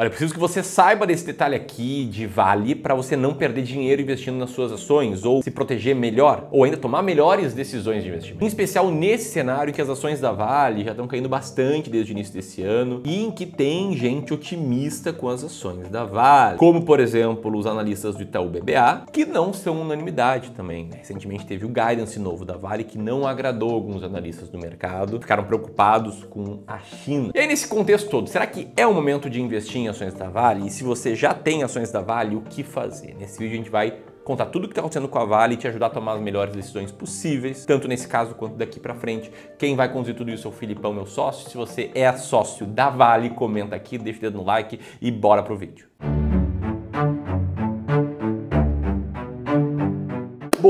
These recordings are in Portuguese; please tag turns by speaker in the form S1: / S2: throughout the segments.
S1: Olha, preciso que você saiba desse detalhe aqui de vale para você não perder dinheiro investindo nas suas ações ou se proteger melhor ou ainda tomar melhores decisões de investimento. Em especial nesse cenário em que as ações da Vale já estão caindo bastante desde o início desse ano e em que tem gente otimista com as ações da Vale, como por exemplo os analistas do Itaú BBA, que não são unanimidade também. Né? Recentemente teve o guidance novo da Vale que não agradou alguns analistas do mercado, ficaram preocupados com a China. E aí nesse contexto todo, será que é o momento de investir em ações da Vale e se você já tem ações da Vale, o que fazer? Nesse vídeo a gente vai contar tudo o que está acontecendo com a Vale e te ajudar a tomar as melhores decisões possíveis, tanto nesse caso quanto daqui para frente. Quem vai conduzir tudo isso é o Filipão, meu sócio. Se você é sócio da Vale, comenta aqui, deixa o dedo no like e bora pro vídeo.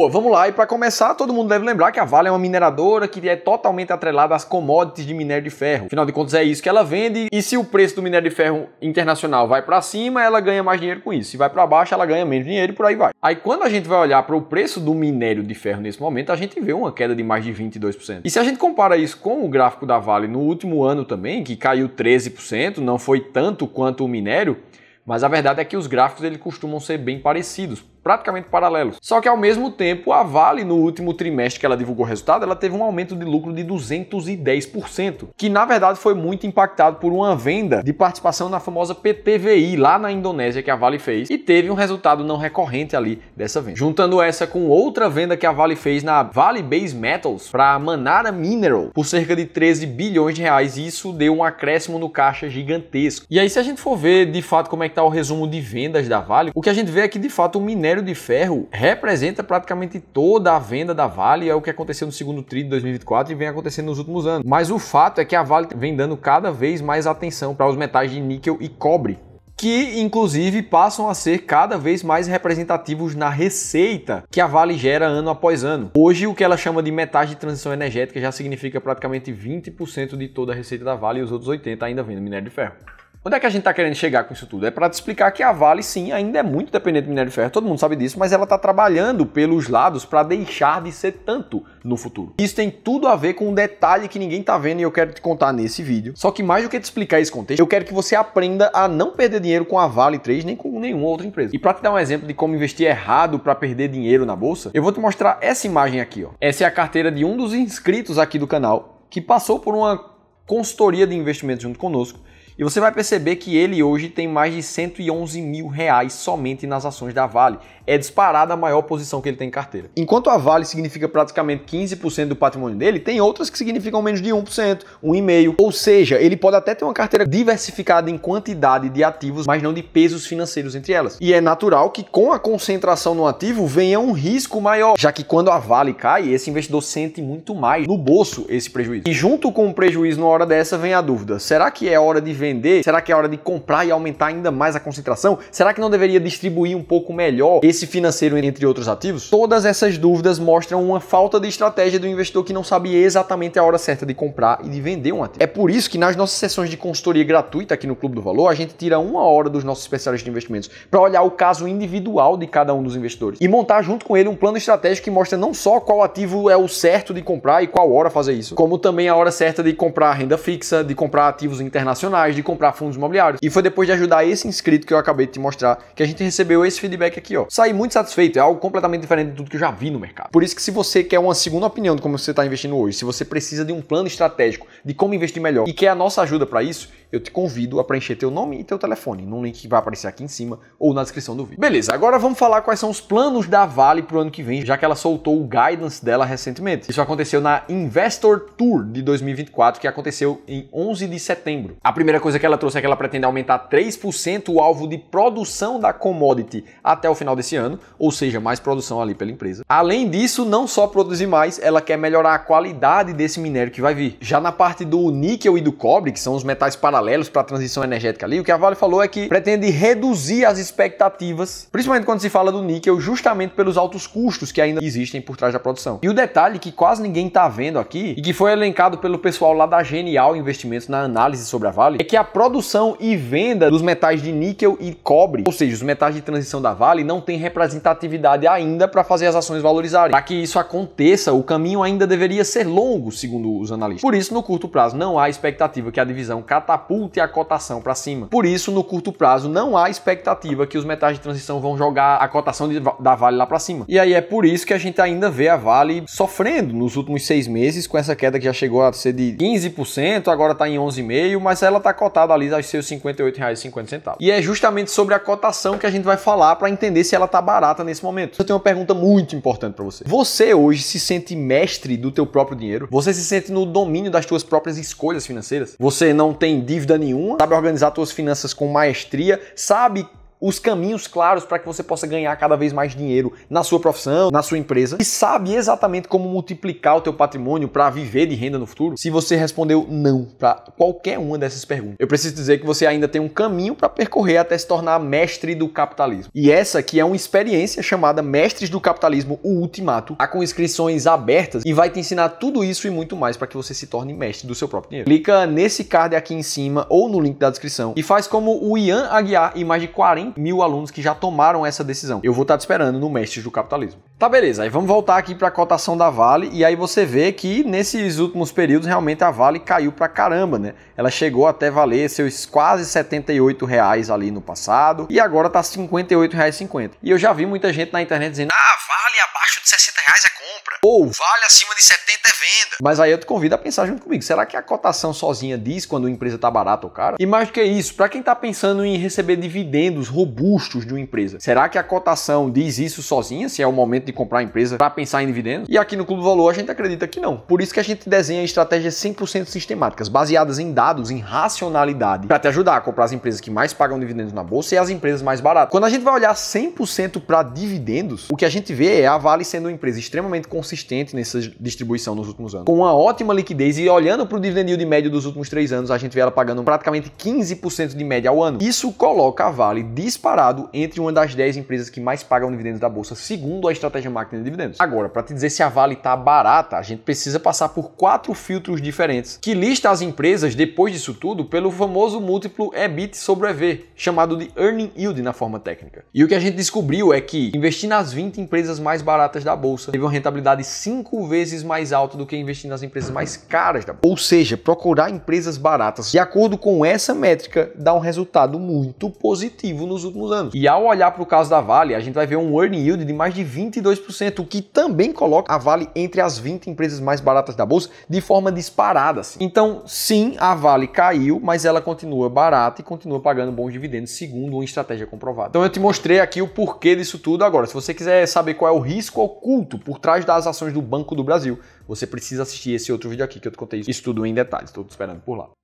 S1: Boa, vamos lá. E para começar, todo mundo deve lembrar que a Vale é uma mineradora que é totalmente atrelada às commodities de minério de ferro. Afinal de contas, é isso que ela vende. E se o preço do minério de ferro internacional vai para cima, ela ganha mais dinheiro com isso. Se vai para baixo, ela ganha menos dinheiro e por aí vai. Aí quando a gente vai olhar para o preço do minério de ferro nesse momento, a gente vê uma queda de mais de 22%. E se a gente compara isso com o gráfico da Vale no último ano também, que caiu 13%, não foi tanto quanto o minério, mas a verdade é que os gráficos eles costumam ser bem parecidos praticamente paralelos. Só que ao mesmo tempo, a Vale, no último trimestre que ela divulgou o resultado, ela teve um aumento de lucro de 210%, que na verdade foi muito impactado por uma venda de participação na famosa PTVI lá na Indonésia que a Vale fez e teve um resultado não recorrente ali dessa venda. Juntando essa com outra venda que a Vale fez na Vale Base Metals para Manara Mineral por cerca de 13 bilhões de reais, e isso deu um acréscimo no caixa gigantesco. E aí se a gente for ver de fato como é que tá o resumo de vendas da Vale, o que a gente vê é que de fato o minério minério de ferro representa praticamente toda a venda da Vale, é o que aconteceu no segundo TRI de 2024 e vem acontecendo nos últimos anos. Mas o fato é que a Vale vem dando cada vez mais atenção para os metais de níquel e cobre, que inclusive passam a ser cada vez mais representativos na receita que a Vale gera ano após ano. Hoje, o que ela chama de metais de transição energética já significa praticamente 20% de toda a receita da Vale e os outros 80% ainda vem do minério de ferro. Onde é que a gente está querendo chegar com isso tudo? É para te explicar que a Vale, sim, ainda é muito dependente do minério de ferro, todo mundo sabe disso, mas ela está trabalhando pelos lados para deixar de ser tanto no futuro. Isso tem tudo a ver com um detalhe que ninguém está vendo e eu quero te contar nesse vídeo. Só que mais do que te explicar esse contexto, eu quero que você aprenda a não perder dinheiro com a Vale 3 nem com nenhuma outra empresa. E para te dar um exemplo de como investir errado para perder dinheiro na bolsa, eu vou te mostrar essa imagem aqui. Ó. Essa é a carteira de um dos inscritos aqui do canal que passou por uma consultoria de investimentos junto conosco e você vai perceber que ele hoje tem mais de 111 mil reais somente nas ações da Vale. É disparada a maior posição que ele tem em carteira. Enquanto a Vale significa praticamente 15% do patrimônio dele, tem outras que significam menos de 1%, 1,5%. Ou seja, ele pode até ter uma carteira diversificada em quantidade de ativos, mas não de pesos financeiros entre elas. E é natural que com a concentração no ativo venha um risco maior, já que quando a Vale cai, esse investidor sente muito mais no bolso esse prejuízo. E junto com o prejuízo na hora dessa vem a dúvida: será que é hora de vender? vender? Será que é hora de comprar e aumentar ainda mais a concentração? Será que não deveria distribuir um pouco melhor esse financeiro entre outros ativos? Todas essas dúvidas mostram uma falta de estratégia do investidor que não sabia exatamente a hora certa de comprar e de vender um ativo. É por isso que nas nossas sessões de consultoria gratuita aqui no Clube do Valor, a gente tira uma hora dos nossos especialistas de investimentos para olhar o caso individual de cada um dos investidores e montar junto com ele um plano estratégico que mostra não só qual ativo é o certo de comprar e qual hora fazer isso, como também a hora certa de comprar renda fixa, de comprar ativos internacionais, de comprar fundos imobiliários. E foi depois de ajudar esse inscrito que eu acabei de te mostrar que a gente recebeu esse feedback aqui, ó. Saí muito satisfeito, é algo completamente diferente de tudo que eu já vi no mercado. Por isso que se você quer uma segunda opinião de como você está investindo hoje, se você precisa de um plano estratégico de como investir melhor e quer a nossa ajuda para isso, eu te convido a preencher teu nome e teu telefone num link que vai aparecer aqui em cima ou na descrição do vídeo. Beleza, agora vamos falar quais são os planos da Vale para o ano que vem, já que ela soltou o guidance dela recentemente. Isso aconteceu na Investor Tour de 2024, que aconteceu em 11 de setembro. A primeira coisa que ela trouxe é que ela pretende aumentar 3% o alvo de produção da commodity até o final desse ano, ou seja, mais produção ali pela empresa. Além disso, não só produzir mais, ela quer melhorar a qualidade desse minério que vai vir. Já na parte do níquel e do cobre, que são os metais para paralelos para a transição energética ali, o que a Vale falou é que pretende reduzir as expectativas, principalmente quando se fala do níquel, justamente pelos altos custos que ainda existem por trás da produção. E o detalhe que quase ninguém está vendo aqui e que foi elencado pelo pessoal lá da Genial Investimentos na análise sobre a Vale é que a produção e venda dos metais de níquel e cobre, ou seja, os metais de transição da Vale, não tem representatividade ainda para fazer as ações valorizarem. Para que isso aconteça, o caminho ainda deveria ser longo, segundo os analistas. Por isso, no curto prazo, não há expectativa que a divisão catapulta catapulte a cotação para cima. Por isso, no curto prazo, não há expectativa que os metais de transição vão jogar a cotação de, da Vale lá para cima. E aí é por isso que a gente ainda vê a Vale sofrendo nos últimos seis meses com essa queda que já chegou a ser de 15%, agora está em 11,5%, mas ela está cotada ali aos seus R$ 58,50. E é justamente sobre a cotação que a gente vai falar para entender se ela está barata nesse momento. Eu tenho uma pergunta muito importante para você. Você hoje se sente mestre do teu próprio dinheiro? Você se sente no domínio das tuas próprias escolhas financeiras? Você não tem dívida dívida nenhuma, sabe organizar suas finanças com maestria, sabe os caminhos claros para que você possa ganhar cada vez mais dinheiro na sua profissão, na sua empresa e sabe exatamente como multiplicar o teu patrimônio para viver de renda no futuro? Se você respondeu não para qualquer uma dessas perguntas, eu preciso dizer que você ainda tem um caminho para percorrer até se tornar mestre do capitalismo. E essa aqui é uma experiência chamada Mestres do Capitalismo o Ultimato, a tá com inscrições abertas e vai te ensinar tudo isso e muito mais para que você se torne mestre do seu próprio dinheiro. Clica nesse card aqui em cima ou no link da descrição e faz como o Ian Aguiar e mais de 40 mil alunos que já tomaram essa decisão. Eu vou estar te esperando no mestre do Capitalismo. Tá, beleza. Aí vamos voltar aqui para a cotação da Vale e aí você vê que nesses últimos períodos realmente a Vale caiu para caramba, né? Ela chegou até valer seus quase 78 reais ali no passado e agora tá 58 reais E eu já vi muita gente na internet dizendo: "Ah, Vale abaixo de 60 reais é compra ou Vale acima de 70 é venda". Mas aí eu te convido a pensar junto comigo. Será que a cotação sozinha diz quando a empresa tá barata ou cara? E mais do que isso, para quem tá pensando em receber dividendos robustos de uma empresa, será que a cotação diz isso sozinha? Se é o momento de comprar a empresa para pensar em dividendos? E aqui no Clube Valor a gente acredita que não. Por isso que a gente desenha estratégias 100% sistemáticas, baseadas em dados, em racionalidade, para te ajudar a comprar as empresas que mais pagam dividendos na bolsa e as empresas mais baratas. Quando a gente vai olhar 100% para dividendos, o que a gente vê é a Vale sendo uma empresa extremamente consistente nessa distribuição nos últimos anos, com uma ótima liquidez e olhando para o dividend yield médio dos últimos três anos, a gente vê ela pagando praticamente 15% de média ao ano. Isso coloca a Vale disparado entre uma das 10 empresas que mais pagam dividendos da bolsa, segundo a estratégia estratégia máquina de dividendos. Agora, para te dizer se a Vale está barata, a gente precisa passar por quatro filtros diferentes, que lista as empresas, depois disso tudo, pelo famoso múltiplo EBIT sobre EV, chamado de Earning Yield na forma técnica. E o que a gente descobriu é que investir nas 20 empresas mais baratas da bolsa teve uma rentabilidade cinco vezes mais alta do que investir nas empresas mais caras da bolsa. Ou seja, procurar empresas baratas de acordo com essa métrica dá um resultado muito positivo nos últimos anos. E ao olhar para o caso da Vale, a gente vai ver um Earning Yield de mais de 22 22%, o que também coloca a Vale entre as 20 empresas mais baratas da bolsa de forma disparada. Assim. Então, sim, a Vale caiu, mas ela continua barata e continua pagando bons dividendos, segundo uma estratégia comprovada. Então, eu te mostrei aqui o porquê disso tudo. Agora, se você quiser saber qual é o risco oculto por trás das ações do Banco do Brasil, você precisa assistir esse outro vídeo aqui que eu te contei isso tudo em detalhes. Estou te esperando por lá.